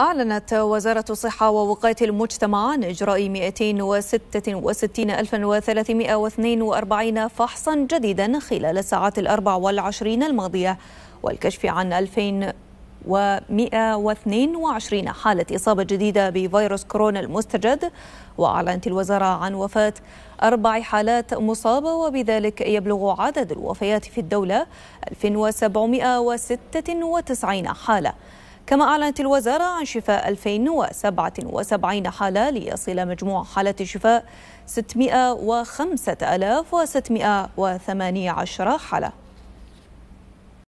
أعلنت وزارة الصحة ووقاية المجتمع عن إجراء 266,342 فحصا جديدا خلال الساعات الأربع والعشرين الماضية والكشف عن 2122 حالة إصابة جديدة بفيروس كورونا المستجد وأعلنت الوزارة عن وفاة أربع حالات مصابة وبذلك يبلغ عدد الوفيات في الدولة 1796 حالة كما أعلنت الوزارة عن شفاء 2077 حالة ليصل مجموع حالات الشفاء 605618 حالة